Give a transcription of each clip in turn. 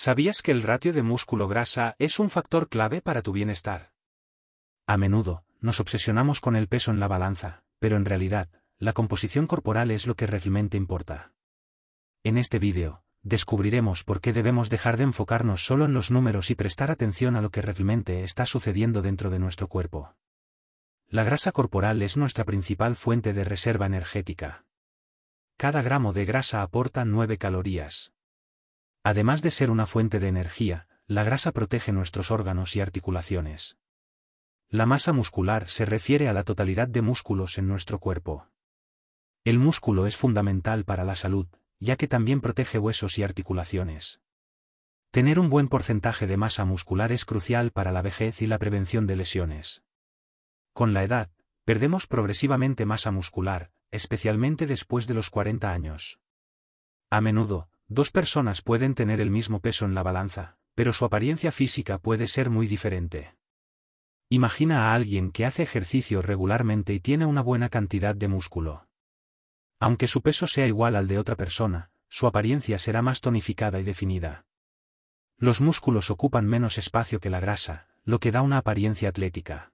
¿Sabías que el ratio de músculo-grasa es un factor clave para tu bienestar? A menudo, nos obsesionamos con el peso en la balanza, pero en realidad, la composición corporal es lo que realmente importa. En este vídeo, descubriremos por qué debemos dejar de enfocarnos solo en los números y prestar atención a lo que realmente está sucediendo dentro de nuestro cuerpo. La grasa corporal es nuestra principal fuente de reserva energética. Cada gramo de grasa aporta nueve calorías, Además de ser una fuente de energía, la grasa protege nuestros órganos y articulaciones. La masa muscular se refiere a la totalidad de músculos en nuestro cuerpo. El músculo es fundamental para la salud, ya que también protege huesos y articulaciones. Tener un buen porcentaje de masa muscular es crucial para la vejez y la prevención de lesiones. Con la edad, perdemos progresivamente masa muscular, especialmente después de los 40 años. A menudo, Dos personas pueden tener el mismo peso en la balanza, pero su apariencia física puede ser muy diferente. Imagina a alguien que hace ejercicio regularmente y tiene una buena cantidad de músculo. Aunque su peso sea igual al de otra persona, su apariencia será más tonificada y definida. Los músculos ocupan menos espacio que la grasa, lo que da una apariencia atlética.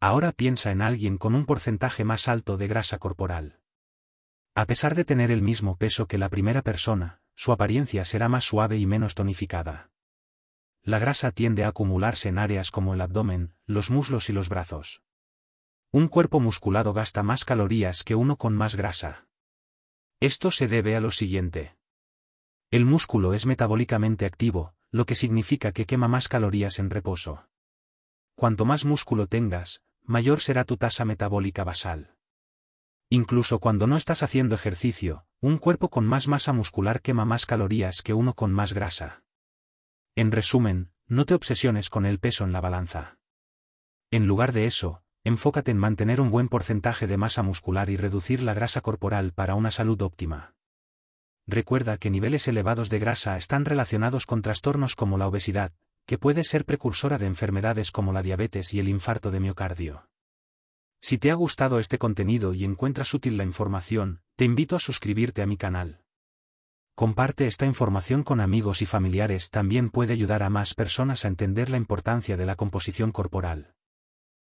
Ahora piensa en alguien con un porcentaje más alto de grasa corporal. A pesar de tener el mismo peso que la primera persona, su apariencia será más suave y menos tonificada. La grasa tiende a acumularse en áreas como el abdomen, los muslos y los brazos. Un cuerpo musculado gasta más calorías que uno con más grasa. Esto se debe a lo siguiente. El músculo es metabólicamente activo, lo que significa que quema más calorías en reposo. Cuanto más músculo tengas, mayor será tu tasa metabólica basal. Incluso cuando no estás haciendo ejercicio, un cuerpo con más masa muscular quema más calorías que uno con más grasa. En resumen, no te obsesiones con el peso en la balanza. En lugar de eso, enfócate en mantener un buen porcentaje de masa muscular y reducir la grasa corporal para una salud óptima. Recuerda que niveles elevados de grasa están relacionados con trastornos como la obesidad, que puede ser precursora de enfermedades como la diabetes y el infarto de miocardio. Si te ha gustado este contenido y encuentras útil la información, te invito a suscribirte a mi canal. Comparte esta información con amigos y familiares, también puede ayudar a más personas a entender la importancia de la composición corporal.